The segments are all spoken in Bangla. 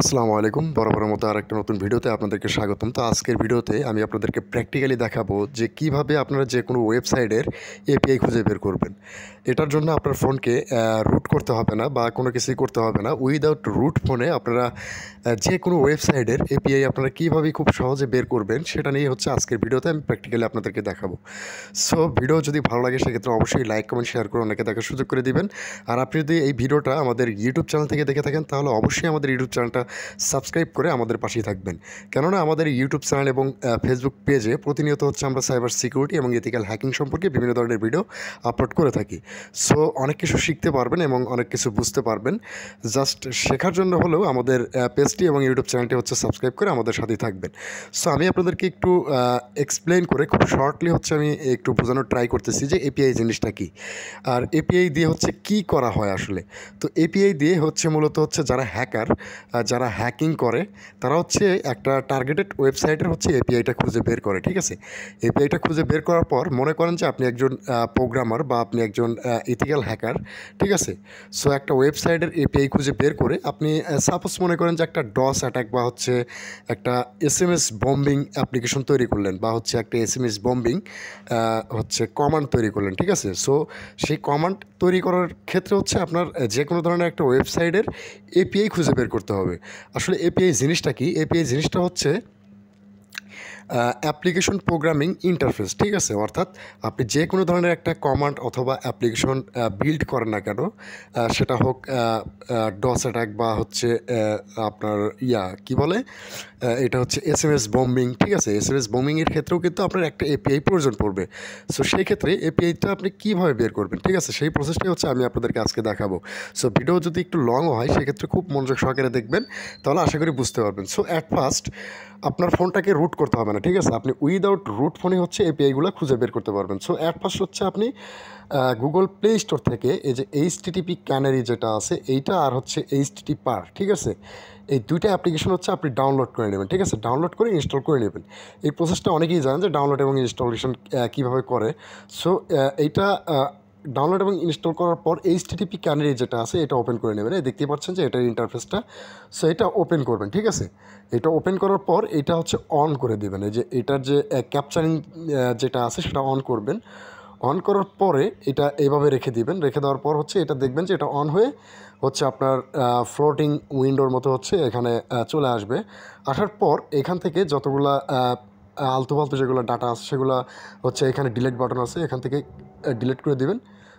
আসসালামু আলাইকুম বরাবর মতো আর একটা নতুন ভিডিওতে আপনাদেরকে স্বাগতম তো আজকের ভিডিওতে আমি আপনাদেরকে প্র্যাকটিক্যালি দেখাবো যে কিভাবে আপনারা যে কোনো ওয়েবসাইটের এপিআই খুঁজে বের করবেন এটার জন্য আপনার ফোনকে রুট করতে হবে না বা কোনো কিছুই করতে হবে না উইদাউট রুট ফোনে আপনারা যে কোনো ওয়েবসাইটের এপিআই আপনারা কীভাবে খুব সহজে বের করবেন সেটা নিয়েই হচ্ছে আজকের ভিডিওতে আমি প্র্যাকটিক্যালি আপনাদেরকে দেখাবো সো ভিডিও যদি ভালো লাগে সেক্ষেত্রে অবশ্যই লাইক কমেন্ট শেয়ার করে অনেকে দেখার সুযোগ করে দিবেন আর আপনি যদি এই ভিডিওটা আমাদের ইউটিউব চ্যানেল থেকে দেখে থাকেন তাহলে অবশ্যই আমাদের ইউটিউব চ্যানেলটা সাবস্ক্রাইব করে আমাদের পাশেই থাকবেন কেননা আমাদের ইউটিউব চ্যানেল এবং ফেসবুক পেজে প্রতিনিয়ত হচ্ছে আমরা সাইবার সিকিউরিটি এবং ইথিক্যাল হ্যাকিং সম্পর্কে বিভিন্ন ধরনের ভিডিও আপলোড করে থাকি সো অনেক কিছু শিখতে পারবেন এবং অনেক কিছু বুঝতে পারবেন জাস্ট শেখার জন্য হলেও আমাদের পেজ পেজটি এবং ইউটিউব চ্যানেলটি হচ্ছে সাবস্ক্রাইব করে আমাদের সাথেই থাকবেন সো আমি আপনাদেরকে একটু এক্সপ্লেন করে খুব শর্টলি হচ্ছে আমি একটু বোঝানোর ট্রাই করতেছি যে এপিআই জিনিসটা কি আর এপিআই দিয়ে হচ্ছে কি করা হয় আসলে তো এপিআই দিয়ে হচ্ছে মূলত হচ্ছে যারা হ্যাকার যারা হ্যাকিং করে তারা হচ্ছে একটা টার্গেটেড ওয়েবসাইটের হচ্ছে এপিআইটা খুঁজে বের করে ঠিক আছে এপিআইটা খুঁজে বের করার পর মনে করেন যে আপনি একজন প্রোগ্রামার বা আপনি একজন ইথিক্যাল হ্যাকার ঠিক আছে সো একটা ওয়েবসাইটের এপিআই খুঁজে বের করে আপনি সাপোজ মনে করেন যে একটা একটা ডস অ্যাটাক বা হচ্ছে একটা S M S bombing application তৈরি করলেন বা হচ্ছে একটা এস এম এস বম্বিং হচ্ছে কমান্ড তৈরি করলেন ঠিক আছে সো সেই কমান্ড তৈরি করার ক্ষেত্রে হচ্ছে আপনার যে কোনো ধরনের একটা ওয়েবসাইটের এপিআই খুঁজে বের করতে হবে আসলে এপিআই জিনিসটা কি এপিআই জিনিসটা হচ্ছে অ্যাপ্লিকেশন প্রোগ্রামিং ইন্টারফেস ঠিক আছে অর্থাৎ আপনি যে কোনো ধরনের একটা কমান্ড অথবা অ্যাপ্লিকেশন বিল্ড করেন না কেন সেটা হোক ডস অ্যাটাক বা হচ্ছে আপনার ইয়া কি বলে এটা হচ্ছে এস এম এস বম্বিং ঠিক আছে এস এম এস বম্বিংয়ের ক্ষেত্রেও কিন্তু আপনার একটা এপিআই প্রয়োজন পড়বে সো সেই ক্ষেত্রে এপিআইটা আপনি কীভাবে বের করবেন ঠিক আছে সেই প্রসেসটাই হচ্ছে আমি আপনাদেরকে আজকে দেখাবো সো ভিডিও যদি একটু লং হয় সেক্ষেত্রে খুব মনোযোগ সহকারে দেখবেন তাহলে আশা করি বুঝতে পারবেন সো অ্যাট ফার্স্ট আপনার ফোনটাকে রুট করতে হবে না ঠিক আছে আপনি উইদাউট রুট ফোনে হচ্ছে এপিআইগুলো খুঁজে বের করতে পারবেন সো অ্যাট ফার্স্ট হচ্ছে আপনি গুগল প্লে স্টোর থেকে এই যে এইচটিটিপি ক্যানারি যেটা আছে এইটা আর হচ্ছে এইচ টিটি পার ঠিক আছে এই দুইটা অ্যাপ্লিকেশন হচ্ছে আপনি ডাউনলোড করে নেবেন ঠিক আছে ডাউনলোড করে ইনস্টল করে নেবেন এই প্রসেসটা অনেকেই জানেন যে ডাউনলোড এবং ইনস্টলেশন কীভাবে করে সো এইটা ডাউনলোড এবং ইনস্টল করার পর এইচটিটিপি ক্যানারি যেটা আছে এটা ওপেন করে নেবেন এই দেখতে পাচ্ছেন যে এটার ইন্টারফেসটা সো এটা ওপেন করবেন ঠিক আছে এটা ওপেন করার পর এটা হচ্ছে অন করে দেবেন এই যে এটার যে ক্যাপচারিং যেটা আছে সেটা অন করবেন অন করার পরে এটা এইভাবে রেখে দিবেন রেখে দেওয়ার পর হচ্ছে এটা দেখবেন যে এটা অন হয়ে হচ্ছে আপনার ফ্লোটিং উইন্ডোর মতো হচ্ছে এখানে চলে আসবে আসার পর এখান থেকে যতগুলা আলতু ফালতু যেগুলো ডাটা আছে সেগুলো হচ্ছে এখানে ডিলেট বাটন আছে এখান থেকে ডিলেট করে দেবেন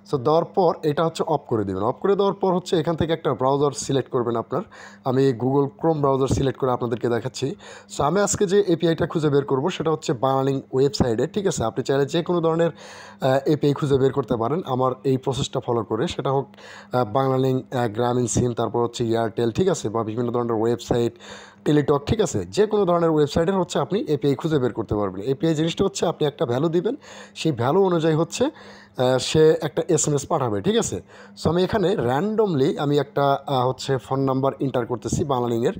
সো দেওয়ার পর এটা হচ্ছে অফ করে দেবেন অফ করে দেওয়ার পর হচ্ছে এখান থেকে একটা ব্রাউজার সিলেক্ট করবেন আপনার আমি গুগল ক্রোম ব্রাউজার সিলেক্ট করে আপনাদেরকে দেখাচ্ছি সো আমি আজকে যে এপিআইটা খুঁজে বের করব সেটা হচ্ছে বার্নিং ওয়েবসাইটে ঠিক আছে আপনি চাইলে যে কোনো ধরনের এপিআই খুঁজে বের করতে পারেন আমার এই প্রসেসটা ফলো করে সেটা হোক বাংলালিং গ্রামীণ সিম তারপর হচ্ছে এয়ারটেল ঠিক আছে বা বিভিন্ন ধরনের ওয়েবসাইট টেলিটক ঠিক আছে যে কোনো ধরনের ওয়েবসাইটের হচ্ছে আপনি এপিআই খুঁজে বের করতে পারবেন এপিআই জিনিসটা হচ্ছে আপনি একটা ভ্যালু দিবেন সেই ভ্যালু অনুযায়ী হচ্ছে সে একটা এস এম এস পাঠাবে ঠিক আছে সো আমি এখানে র্যান্ডমলি আমি একটা হচ্ছে ফোন নাম্বার ইন্টার করতেছি বাংলালিংয়ের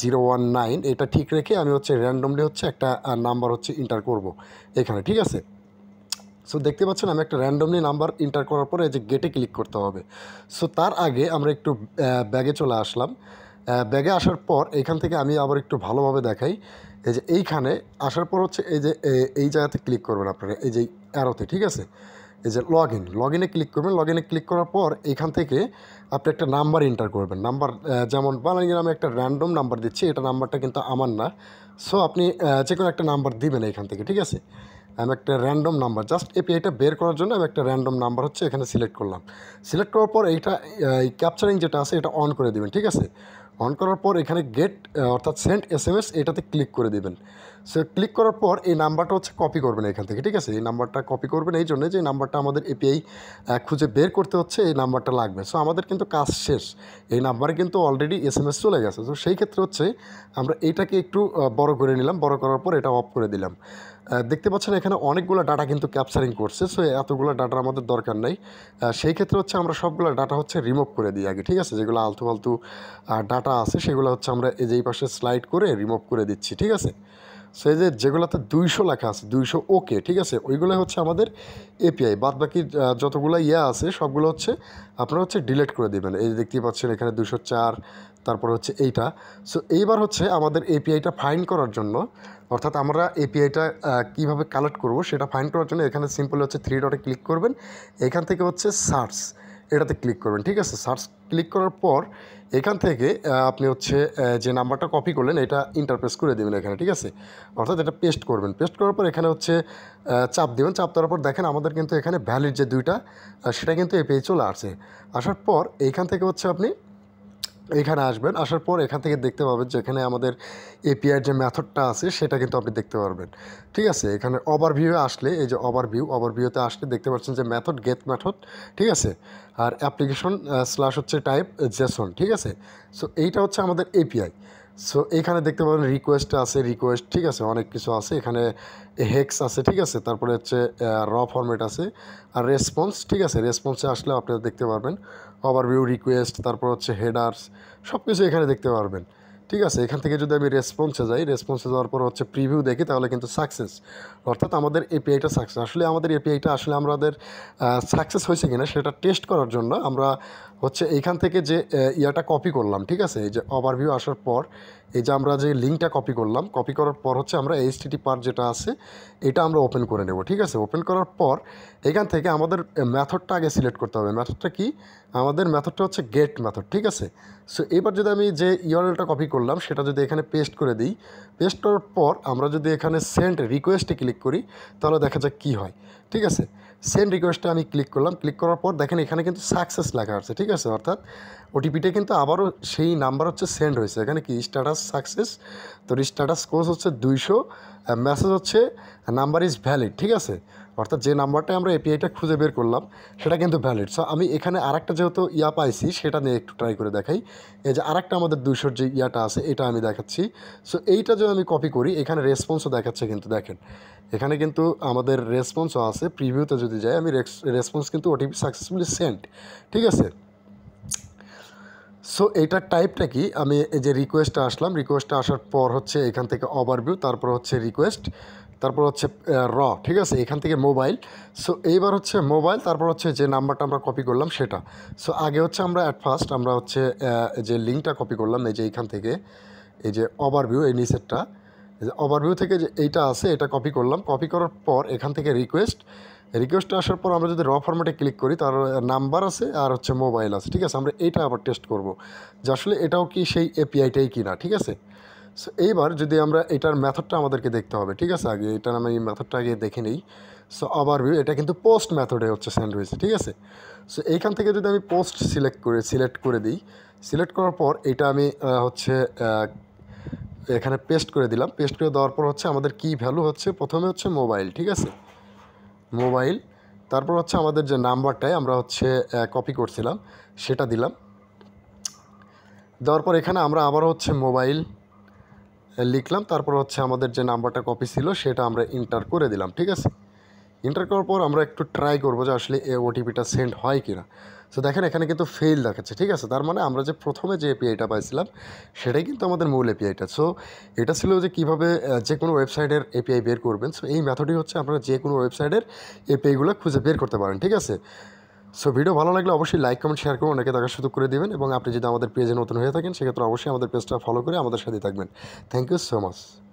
জিরো ওয়ান নাইন এটা ঠিক রেখে আমি হচ্ছে র্যান্ডমলি হচ্ছে একটা নাম্বার হচ্ছে ইন্টার করব এখানে ঠিক আছে সো দেখতে পাচ্ছেন আমি একটা র্যান্ডমলি নাম্বার ইন্টার করার পরে যে গেটে ক্লিক করতে হবে সো তার আগে আমরা একটু ব্যাগে চলে আসলাম ব্যাগে আসার পর এইখান থেকে আমি আবার একটু ভালোভাবে দেখাই এই যে এইখানে আসার পর হচ্ছে এই যে এই জায়গাতে ক্লিক করবেন আপনারা এই যে অ্যারোতে ঠিক আছে এই যে লগ ইন লগ ইনে ক্লিক করবেন লগ ইনে ক্লিক করার পর এখান থেকে আপনি একটা নাম্বার এন্টার করবেন নাম্বার যেমন বাংলা আমি একটা র্যান্ডম নাম্বার দিচ্ছি এটা নাম্বারটা কিন্তু আমার না সো আপনি যে কোনো একটা নাম্বার দিবেন এইখান থেকে ঠিক আছে আমি একটা র্যান্ডম নাম্বার জাস্ট এপিআইটা বের করার জন্য আমি একটা র্যান্ডম নাম্বার হচ্ছে এখানে সিলেক্ট করলাম সিলেক্ট করার পর এইটা এই ক্যাপচারিং যেটা আছে এটা অন করে দেবেন ঠিক আছে অন করার পর এখানে গেট অর্থাৎ সেন্ট এস এম এস এটাতে ক্লিক করে দেবেন সে ক্লিক করার পর এই নাম্বারটা হচ্ছে কপি করবেন এখান থেকে ঠিক আছে এই নাম্বারটা কপি করবেন এই জন্যে যে নাম্বারটা আমাদের এপিআই খুঁজে বের করতে হচ্ছে এই নাম্বারটা লাগবে সো আমাদের কিন্তু কাজ শেষ এই নাম্বারে কিন্তু অলরেডি এস এম এস চলে গেছে তো সেই ক্ষেত্রে হচ্ছে আমরা এইটাকে একটু বড় করে নিলাম বড় করার পর এটা অফ করে দিলাম দেখতে পাচ্ছেন এখানে অনেকগুলো ডাটা কিন্তু ক্যাপচারিং করছে সো এতগুলো ডাটা আমাদের দরকার নাই সেই ক্ষেত্রে হচ্ছে আমরা সবগুলো ডাটা হচ্ছে রিমুভ করে দিই আগে ঠিক আছে যেগুলো আলতু ফালতু ডাটা কাটা আছে সেগুলো হচ্ছে আমরা এই যে এই পাশে স্লাইড করে রিমুভ করে দিচ্ছি ঠিক আছে সো এই যে যেগুলোতে দুইশো লেখা আছে দুইশো ওকে ঠিক আছে ওইগুলো হচ্ছে আমাদের এপিআই বাদ বাকি যতগুলো ইয়ে আছে সবগুলো হচ্ছে আপনারা হচ্ছে ডিলেট করে দেবেন এই যে দেখতেই পাচ্ছেন এখানে দুশো চার তারপর হচ্ছে এইটা সো এইবার হচ্ছে আমাদের এপিআইটা ফাইন করার জন্য অর্থাৎ আমরা এপিআইটা কীভাবে কালেক্ট করব সেটা ফাইন করার জন্য এখানে সিম্পল হচ্ছে থ্রি ডটে ক্লিক করবেন এখান থেকে হচ্ছে সার্চ এটাতে ক্লিক করবেন ঠিক আছে সার্চ ক্লিক করার পর এখান থেকে আপনি হচ্ছে যে নাম্বারটা কপি করলেন এটা ইন্টারপ্রেস করে দেবেন এখানে ঠিক আছে অর্থাৎ এটা পেস্ট করবেন পেস্ট করার পর এখানে হচ্ছে চাপ দেবেন চাপ দেওয়ার পর দেখেন আমাদের কিন্তু এখানে ভ্যালিড যে দুইটা সেটা কিন্তু এ পেয়ে চলে আসছে আসার পর এইখান থেকে হচ্ছে আপনি এখানে আসবেন আসার পর এখান থেকে দেখতে পাবেন যে এখানে আমাদের এপিআর যে মেথডটা আছে সেটা কিন্তু আপনি দেখতে পারবেন ঠিক আছে এখানে ওভারভিউ আসলে এই যে ওভারভিউ ওভারভিউতে আসলে দেখতে পাচ্ছেন যে মেথড গেট মেথড ঠিক আছে আর অ্যাপ্লিকেশন স্ল্যাশ হচ্ছে টাইপ জেসন ঠিক আছে সো এইটা হচ্ছে আমাদের এপিআই সো এখানে দেখতে পাবেন রিকোয়েস্ট আছে রিকোয়েস্ট ঠিক আছে অনেক কিছু আছে এখানে হেক্স আছে ঠিক আছে তারপরে হচ্ছে র ফর্মেট আছে আর রেসপন্স ঠিক আছে রেসপন্সে আসলে আপনারা দেখতে পারবেন ওভারভিউ রিকোয়েস্ট তারপর হচ্ছে হেডার্স সব কিছু এখানে দেখতে পারবেন ঠিক আছে এখান থেকে যদি আমি রেসপন্সে যাই রেসপন্সে যাওয়ার পর হচ্ছে প্রিভিউ দেখি তাহলে কিন্তু সাকসেস অর্থাৎ আমাদের এপিআইটা সাকসেস আসলে আমাদের এপিআইটা আসলে আমাদের সাকসেস হয়েছে কিনা সেটা টেস্ট করার জন্য আমরা হচ্ছে এইখান থেকে যে ইয়াটা কপি করলাম ঠিক আছে এই যে ওভারভিউ আসার পর এই যে আমরা যে লিঙ্কটা কপি করলাম কপি করার পর হচ্ছে আমরা এইচটিটি পার যেটা আছে এটা আমরা ওপেন করে নেব ঠিক আছে ওপেন করার পর এখান থেকে আমাদের মেথডটা আগে সিলেক্ট করতে হবে মেথডটা কি আমাদের মেথডটা হচ্ছে গেট মেথড ঠিক আছে সো এবার যদি আমি যে ইউআরএলটা কপি করলাম করলাম সেটা যদি এখানে পেস্ট করে দিই পেস্ট করার পর আমরা যদি এখানে সেন্ড রিকোয়েস্টে ক্লিক করি তাহলে দেখা যাক কী হয় ঠিক আছে সেন্ড রিকোয়েস্টে আমি ক্লিক করলাম ক্লিক করার পর দেখেন এখানে কিন্তু সাকসেস লেখা আছে ঠিক আছে অর্থাৎ ওটিপিটা কিন্তু আবারও সেই নাম্বার হচ্ছে সেন্ড হয়েছে এখানে কি স্ট্যাটাস সাকসেস তো স্ট্যাটাস কোর্স হচ্ছে দুইশো মেসেজ হচ্ছে নাম্বার ইজ ভ্যালিড ঠিক আছে অর্থাৎ যে নাম্বারটাই আমরা এপিআইটা খুঁজে বের করলাম সেটা কিন্তু ভ্যালিড সো আমি এখানে আরেকটা যেহেতু ইয়া পাইছি সেটা নিয়ে একটু ট্রাই করে দেখাই এই যে আরেকটা আমাদের দুশোর যে ইয়াটা আছে এটা আমি দেখাচ্ছি সো এইটা যদি আমি কপি করি এখানে রেসপন্সও দেখাচ্ছে কিন্তু দেখেন এখানে কিন্তু আমাদের রেসপন্সও আছে প্রিভিউতে যদি যাই আমি রেসপন্স কিন্তু ওটিপি সাকসেসফুলি সেন্ট ঠিক আছে সো এটার টাইপটা কি আমি এই যে রিকোয়েস্টটা আসলাম রিকোয়েস্টটা আসার পর হচ্ছে এখান থেকে ওভারভিউ তারপর হচ্ছে রিকোয়েস্ট তারপর হচ্ছে র ঠিক আছে এখান থেকে মোবাইল সো এইবার হচ্ছে মোবাইল তারপর হচ্ছে যে নাম্বারটা আমরা কপি করলাম সেটা সো আগে হচ্ছে আমরা অ্যাট ফার্স্ট আমরা হচ্ছে যে লিঙ্কটা কপি করলাম এই যে এইখান থেকে এই যে ওভারভিউ এই নিচেরটা ওভারভিউ থেকে যে এইটা আছে এটা কপি করলাম কপি করার পর এখান থেকে রিকোয়েস্ট রিকোয়েস্ট আসার পর আমরা যদি র ফরম্যাটে ক্লিক করি তার নাম্বার আছে আর হচ্ছে মোবাইল আছে ঠিক আছে আমরা এটা আবার টেস্ট করব যে আসলে এটাও কি সেই এপিআইটাই কিনা ঠিক আছে সো এইবার যদি আমরা এটার মেথডটা আমাদেরকে দেখতে হবে ঠিক আছে আগে এটার আমি মেথডটা আগে দেখে নিই সো আবার ভিউ এটা কিন্তু পোস্ট মেথডে হচ্ছে সেন্ড হয়েছে ঠিক আছে সো এইখান থেকে যদি আমি পোস্ট সিলেক্ট করে সিলেক্ট করে দিই সিলেক্ট করার পর এটা আমি হচ্ছে এখানে পেস্ট করে দিলাম পেস্ট করে দেওয়ার পর হচ্ছে আমাদের কি ভ্যালু হচ্ছে প্রথমে হচ্ছে মোবাইল ঠিক আছে মোবাইল তারপর হচ্ছে আমাদের যে নাম্বারটাই আমরা হচ্ছে কপি করছিলাম সেটা দিলাম দেওয়ার পর এখানে আমরা আবার হচ্ছে মোবাইল লিখলাম তারপর হচ্ছে আমাদের যে নাম্বারটা কপি ছিল সেটা আমরা ইন্টার করে দিলাম ঠিক আছে ইন্টার করার পর আমরা একটু ট্রাই করবো যে আসলে এ ওটিপিটা সেন্ড হয় কি না সো দেখেন এখানে কিন্তু ফেল দেখাচ্ছে ঠিক আছে তার মানে আমরা যে প্রথমে যে এপিআইটা পাইছিলাম সেটাই কিন্তু আমাদের মূল এপিআইটা সো এটা ছিল যে কিভাবে যে কোনো ওয়েবসাইটের এপিআই বের করবেন সো এই মেথডই হচ্ছে আপনারা যে কোনো ওয়েবসাইটের এপিআইগুলো খুঁজে বের করতে পারেন ঠিক আছে সো ভিডিও ভালো লাগলে অবশ্যই লাইক কমেন্ট শেয়ার করে অনেকে দেখার সুযোগ করে দেবেন এবং আপনি যদি আমাদের পেজে নতুন হয়ে থাকেন সেক্ষেত্রে অবশ্যই আমাদের পেজটা ফলো করে আমাদের সাথে থাকবেন থ্যাংক ইউ সো মাচ